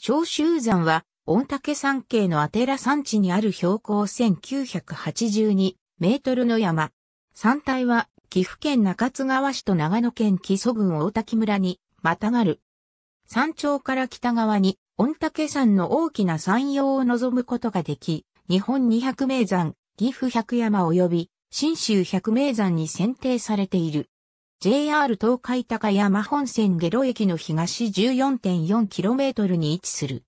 小州山は、御嶽山系のアテラ山地にある標高1982メートルの山。山体は、岐阜県中津川市と長野県木曽郡大滝村に、またがる。山頂から北側に、御嶽山の大きな山陽を望むことができ、日本二百名山、岐阜百山及び、新州百名山に選定されている。JR 東海高山本線下路駅の東 14.4km に位置する。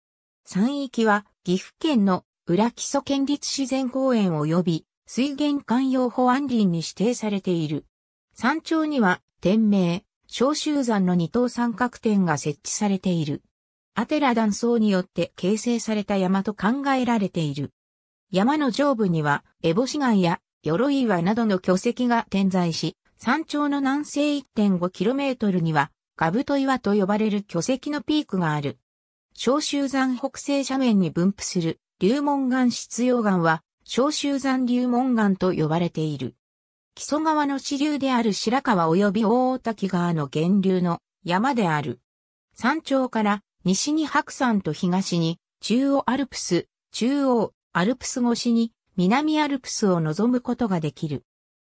山域は岐阜県の浦木曽県立自然公園及び水源環用保安林に指定されている。山頂には天明、小集山の二等三角点が設置されている。アテラ断層によって形成された山と考えられている。山の上部には、ボシガ岩や鎧岩などの巨石が点在し、山頂の南西 1.5km には、ガブト岩と呼ばれる巨石のピークがある。小州山北西斜面に分布する流門岩質溶岩は、小州山流門岩と呼ばれている。木曽川の支流である白川及び大滝川の源流の山である。山頂から西に白山と東に中央アルプス、中央アルプス越しに南アルプスを望むことができる。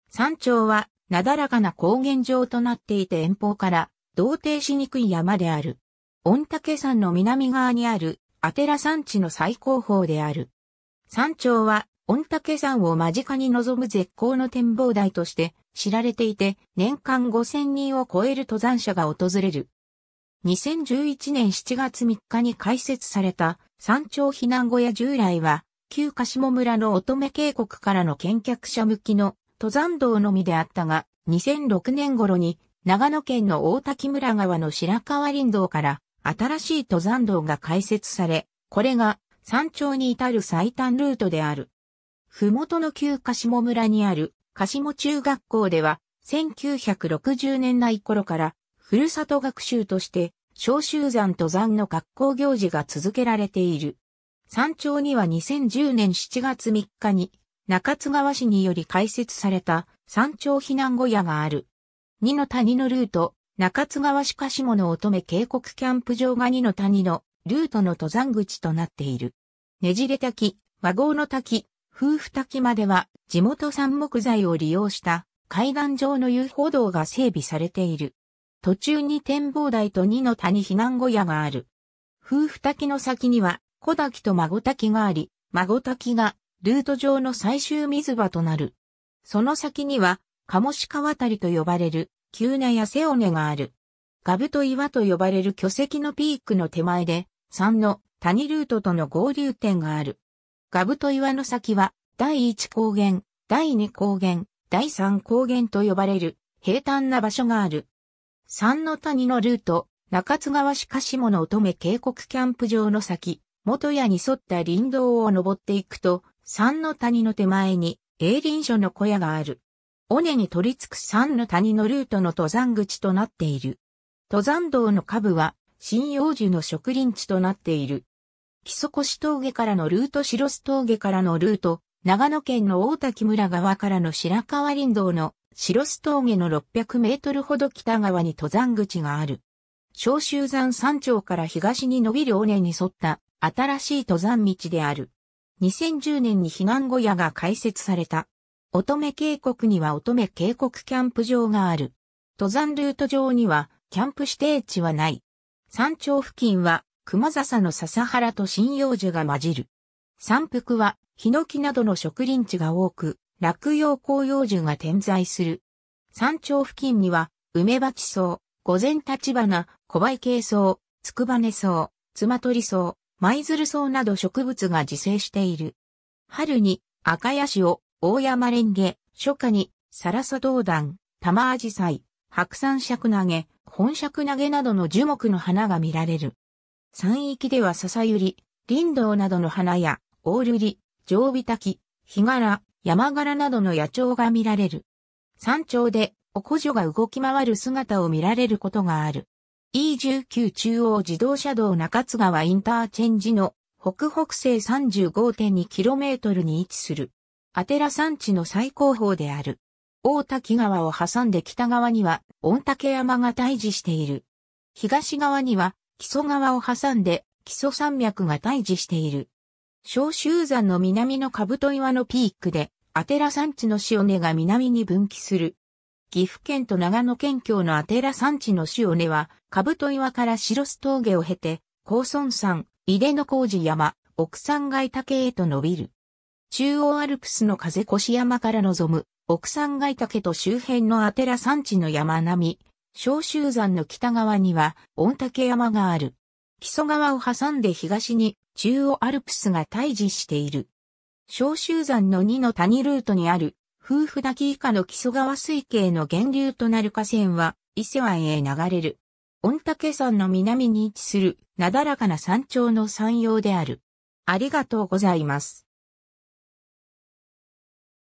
山頂はなだらかな高原上となっていて遠方から同定しにくい山である。御嶽山の南側にあるアテラ山地の最高峰である。山頂は御嶽山を間近に望む絶好の展望台として知られていて年間5000人を超える登山者が訪れる。2011年7月3日に開設された山頂避難小屋従来は旧鹿下村の乙女渓谷からの見客者向きの登山道のみであったが、2006年頃に長野県の大滝村川の白川林道から新しい登山道が開設され、これが山頂に至る最短ルートである。ふもとの旧鹿島村にある鹿島中学校では、1960年代頃から、ふるさと学習として、小集山登山の学校行事が続けられている。山頂には2010年7月3日に、中津川市により開設された山頂避難小屋がある。二の谷のルート、中津川市鹿島の乙女渓谷キャンプ場が二の谷のルートの登山口となっている。ねじれ滝、和合の滝、夫婦滝までは地元産木材を利用した海岸上の遊歩道が整備されている。途中に展望台と二の谷避難小屋がある。夫婦滝の先には小滝と孫滝があり、孫滝がルート上の最終水場となる。その先には、鴨鹿渡りと呼ばれる、急なや瀬尾根がある。ガブと岩と呼ばれる巨石のピークの手前で、3の谷ルートとの合流点がある。ガブと岩の先は、第1高原、第2高原、第3高原と呼ばれる平坦な場所がある。3の谷のルート、中津川市鹿下の乙女渓谷キャンプ場の先、元屋に沿った林道を登っていくと、山の谷の手前に、栄林所の小屋がある。尾根に取り付く山の谷のルートの登山口となっている。登山道の下部は、針葉樹の植林地となっている。木曽越峠からのルート白須峠からのルート、長野県の大滝村側からの白川林道の白須峠の600メートルほど北側に登山口がある。小州山山頂から東に伸びる尾根に沿った新しい登山道である。2010年に避難小屋が開設された。乙女渓谷には乙女渓谷キャンプ場がある。登山ルート上にはキャンプ指定地はない。山頂付近は熊笹の笹原と針葉樹が混じる。山腹はヒノキなどの植林地が多く、落葉紅葉樹が点在する。山頂付近には、梅鉢草、御前立花、小梅 c 草、つくばね草、つまとり草、舞鶴草など植物が自生している。春に赤ヤシオ、大山レンゲ、初夏にサラサドウダン、玉アジサイ、白山尺投げ、本尺投げなどの樹木の花が見られる。山域では笹ゆり、林道などの花や、オールリ、常備滝、ヒガラ、山柄などの野鳥が見られる。山頂で、おこじょが動き回る姿を見られることがある。E19 中央自動車道中津川インターチェンジの北北西 35.2km に位置する。アテラ山地の最高峰である。大滝川を挟んで北側には御嶽山が対峙している。東側には木曽川を挟んで木曽山脈が対峙している。小州山の南の兜岩のピークで、アテラ山地の塩根が南に分岐する。岐阜県と長野県境のアテラ山地の塩根は、兜岩から白須峠を経て、高村山、井出の工事山、奥山街岳へと伸びる。中央アルプスの風越山から望む、奥山街岳と周辺のアテラ山地の山並み、小州山の北側には、御岳山がある。木曽川を挟んで東に、中央アルプスが対峙している。小州山の2の谷ルートにある、夫婦滝以下の木曽川水系の源流となる河川は、伊勢湾へ流れる。御嶽山の南に位置するなだらかな山頂の山陽である。ありがとうございます。